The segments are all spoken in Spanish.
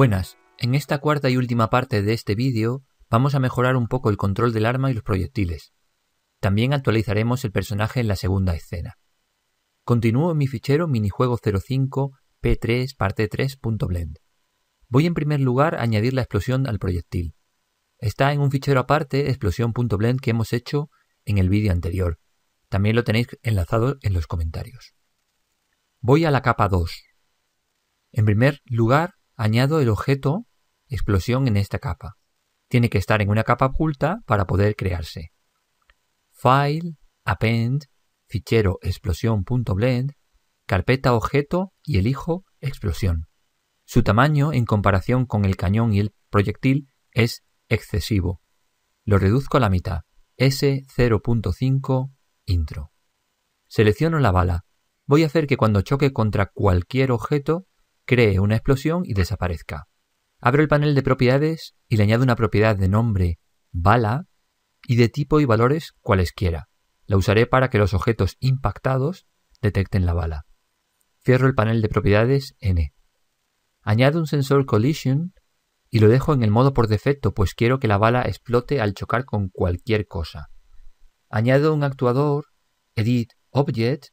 Buenas, en esta cuarta y última parte de este vídeo vamos a mejorar un poco el control del arma y los proyectiles. También actualizaremos el personaje en la segunda escena. Continúo en mi fichero minijuego 05 P3 parte 3.blend. Voy en primer lugar a añadir la explosión al proyectil. Está en un fichero aparte explosión.blend que hemos hecho en el vídeo anterior. También lo tenéis enlazado en los comentarios. Voy a la capa 2. En primer lugar, añado el objeto explosión en esta capa. Tiene que estar en una capa oculta para poder crearse. File, append, fichero explosión.blend, carpeta objeto y elijo explosión. Su tamaño en comparación con el cañón y el proyectil es excesivo. Lo reduzco a la mitad. S0.5 intro. Selecciono la bala. Voy a hacer que cuando choque contra cualquier objeto cree una explosión y desaparezca. Abro el panel de propiedades y le añado una propiedad de nombre bala y de tipo y valores cualesquiera. La usaré para que los objetos impactados detecten la bala. Cierro el panel de propiedades N. Añado un sensor collision y lo dejo en el modo por defecto, pues quiero que la bala explote al chocar con cualquier cosa. Añado un actuador Edit Object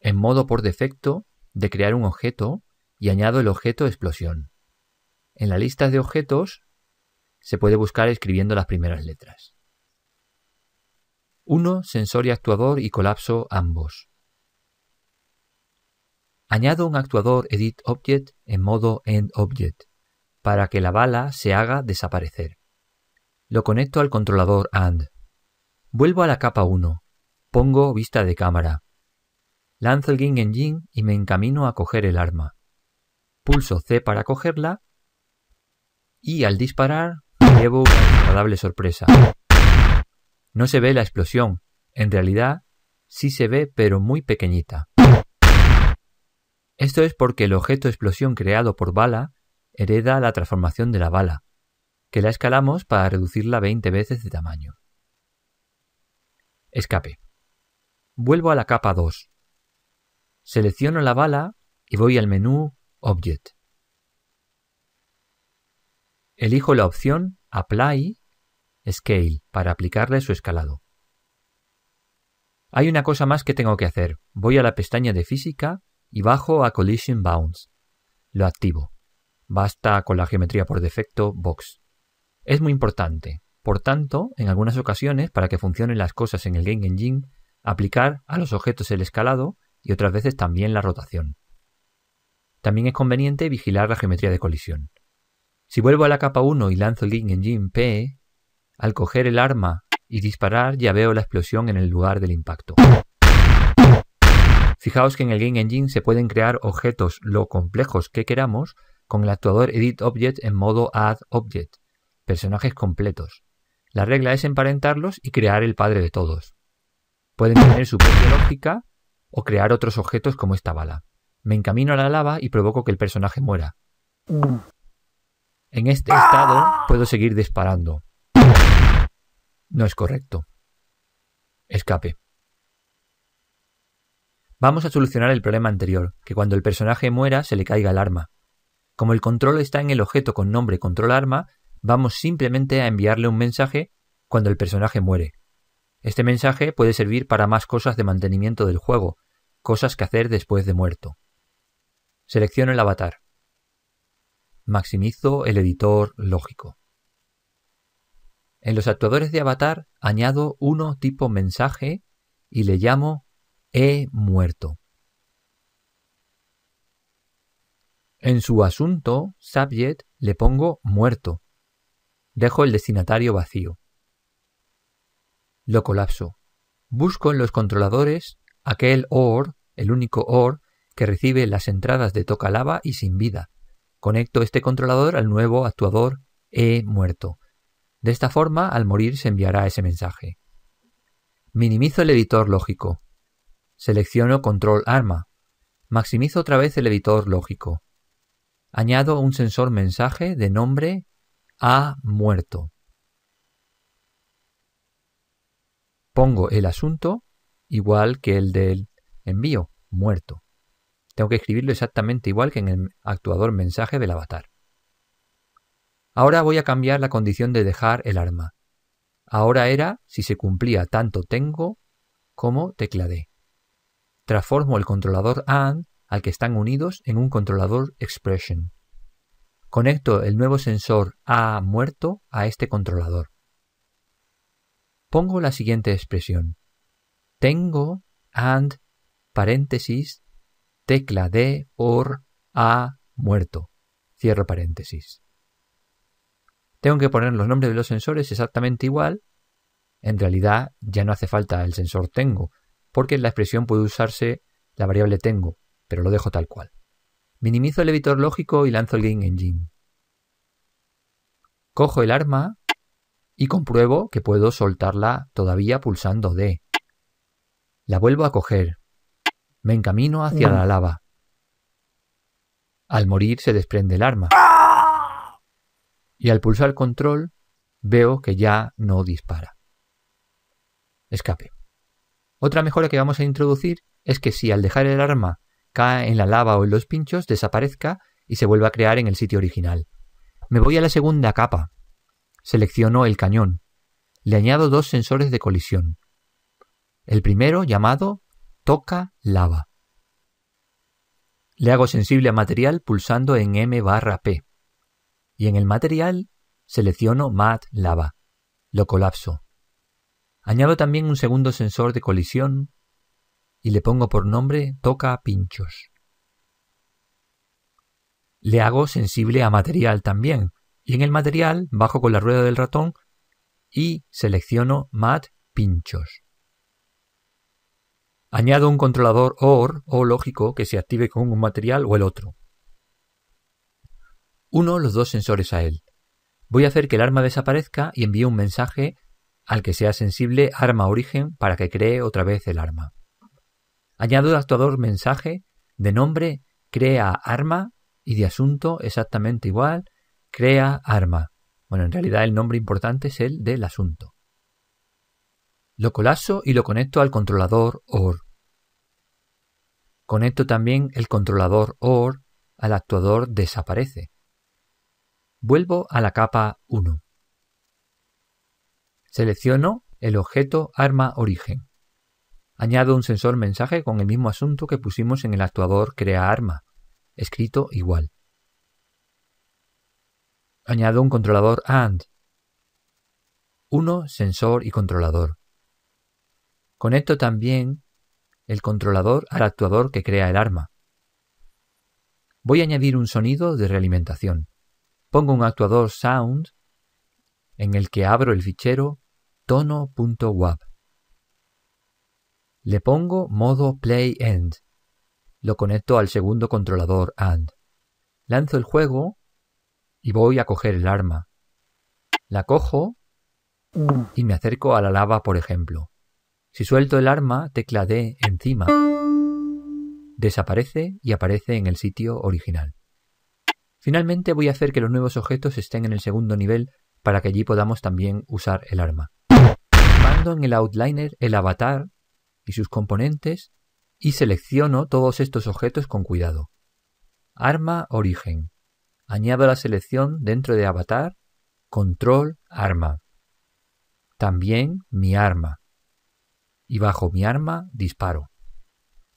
en modo por defecto de crear un objeto y añado el objeto explosión. En la lista de objetos se puede buscar escribiendo las primeras letras. 1. Sensor y actuador y colapso ambos. Añado un actuador Edit Object en modo End Object para que la bala se haga desaparecer. Lo conecto al controlador AND. Vuelvo a la capa 1. Pongo vista de cámara. Lanzo el Ging Engine y me encamino a coger el arma. Pulso C para cogerla y al disparar llevo una agradable sorpresa. No se ve la explosión, en realidad sí se ve pero muy pequeñita. Esto es porque el objeto explosión creado por bala hereda la transformación de la bala, que la escalamos para reducirla 20 veces de tamaño. Escape. Vuelvo a la capa 2. Selecciono la bala y voy al menú Object. Elijo la opción Apply Scale para aplicarle su escalado. Hay una cosa más que tengo que hacer. Voy a la pestaña de física y bajo a Collision Bounds. Lo activo. Basta con la geometría por defecto box. Es muy importante. Por tanto, en algunas ocasiones, para que funcionen las cosas en el Game Engine, aplicar a los objetos el escalado y otras veces también la rotación. También es conveniente vigilar la geometría de colisión. Si vuelvo a la capa 1 y lanzo el Game Engine P, al coger el arma y disparar ya veo la explosión en el lugar del impacto. Fijaos que en el Game Engine se pueden crear objetos lo complejos que queramos con el actuador Edit Object en modo Add Object, personajes completos. La regla es emparentarlos y crear el padre de todos. Pueden tener su propia lógica o crear otros objetos como esta bala me encamino a la lava y provoco que el personaje muera. Mm. En este estado puedo seguir disparando. No es correcto. Escape. Vamos a solucionar el problema anterior, que cuando el personaje muera se le caiga el arma. Como el control está en el objeto con nombre control arma, vamos simplemente a enviarle un mensaje cuando el personaje muere. Este mensaje puede servir para más cosas de mantenimiento del juego, cosas que hacer después de muerto. Selecciono el avatar. Maximizo el editor lógico. En los actuadores de avatar añado uno tipo mensaje y le llamo He muerto. En su asunto, subject, le pongo muerto. Dejo el destinatario vacío. Lo colapso. Busco en los controladores aquel OR, el único OR, que recibe las entradas de toca lava y sin vida. Conecto este controlador al nuevo actuador E muerto. De esta forma, al morir se enviará ese mensaje. Minimizo el editor lógico. Selecciono Control Arma. Maximizo otra vez el editor lógico. Añado un sensor mensaje de nombre A muerto. Pongo el asunto igual que el del envío, muerto. Tengo que escribirlo exactamente igual que en el actuador mensaje del avatar. Ahora voy a cambiar la condición de dejar el arma. Ahora era si se cumplía tanto tengo como Tecla D. Transformo el controlador AND al que están unidos en un controlador expression. Conecto el nuevo sensor A muerto a este controlador. Pongo la siguiente expresión. Tengo AND paréntesis tecla D, OR A, muerto. Cierro paréntesis. Tengo que poner los nombres de los sensores exactamente igual. En realidad ya no hace falta el sensor tengo, porque en la expresión puede usarse la variable tengo, pero lo dejo tal cual. Minimizo el editor lógico y lanzo el Game Engine. Cojo el arma y compruebo que puedo soltarla todavía pulsando D. La vuelvo a coger, me encamino hacia la lava. Al morir se desprende el arma. ¡Ah! Y al pulsar control veo que ya no dispara. Escape. Otra mejora que vamos a introducir es que si al dejar el arma cae en la lava o en los pinchos, desaparezca y se vuelva a crear en el sitio original. Me voy a la segunda capa. Selecciono el cañón. Le añado dos sensores de colisión. El primero, llamado Toca lava. Le hago sensible a material pulsando en M barra P. Y en el material selecciono Mat Lava. Lo colapso. Añado también un segundo sensor de colisión y le pongo por nombre Toca Pinchos. Le hago sensible a material también. Y en el material bajo con la rueda del ratón y selecciono Mat Pinchos. Añado un controlador OR o lógico que se active con un material o el otro. Uno los dos sensores a él. Voy a hacer que el arma desaparezca y envíe un mensaje al que sea sensible arma origen para que cree otra vez el arma. Añado el actuador mensaje de nombre crea arma y de asunto exactamente igual crea arma. Bueno, en realidad el nombre importante es el del asunto. Lo colaso y lo conecto al controlador OR. Conecto también el controlador OR al actuador desaparece. Vuelvo a la capa 1. Selecciono el objeto arma origen. Añado un sensor mensaje con el mismo asunto que pusimos en el actuador crea arma, escrito igual. Añado un controlador AND. 1. Sensor y controlador. Conecto también el controlador al actuador que crea el arma. Voy a añadir un sonido de realimentación. Pongo un actuador sound en el que abro el fichero tono.wav. Le pongo modo play end. Lo conecto al segundo controlador AND. Lanzo el juego y voy a coger el arma. La cojo y me acerco a la lava, por ejemplo. Si suelto el arma, tecla D encima. Desaparece y aparece en el sitio original. Finalmente voy a hacer que los nuevos objetos estén en el segundo nivel para que allí podamos también usar el arma. Mando en el outliner el avatar y sus componentes y selecciono todos estos objetos con cuidado. Arma origen. Añado la selección dentro de avatar, control arma. También mi arma y bajo mi arma disparo.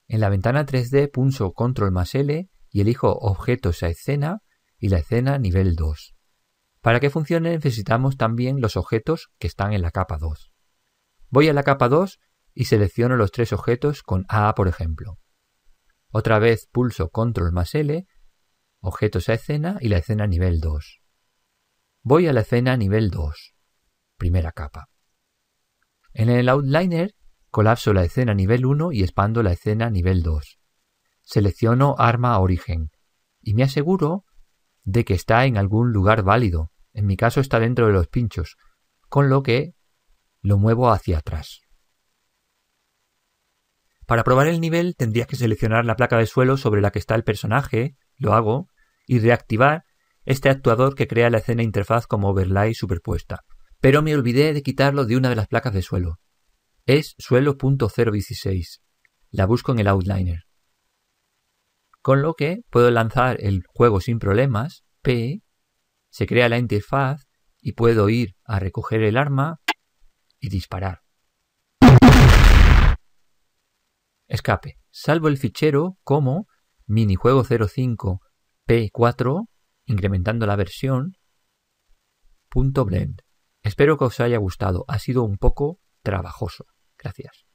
En la ventana 3D pulso Control más L y elijo Objetos a escena y la escena nivel 2. Para que funcione necesitamos también los objetos que están en la capa 2. Voy a la capa 2 y selecciono los tres objetos con A por ejemplo. Otra vez pulso Control más L, objetos a escena y la escena nivel 2. Voy a la escena nivel 2, primera capa. En el outliner Colapso la escena nivel 1 y expando la escena nivel 2. Selecciono arma origen y me aseguro de que está en algún lugar válido. En mi caso está dentro de los pinchos, con lo que lo muevo hacia atrás. Para probar el nivel tendría que seleccionar la placa de suelo sobre la que está el personaje, lo hago, y reactivar este actuador que crea la escena interfaz como overlay superpuesta. Pero me olvidé de quitarlo de una de las placas de suelo es suelo.016. La busco en el outliner. Con lo que puedo lanzar el juego sin problemas, P, se crea la interfaz y puedo ir a recoger el arma y disparar. Escape. Salvo el fichero como minijuego 05 P4, incrementando la versión, punto blend. Espero que os haya gustado, ha sido un poco trabajoso. Gracias.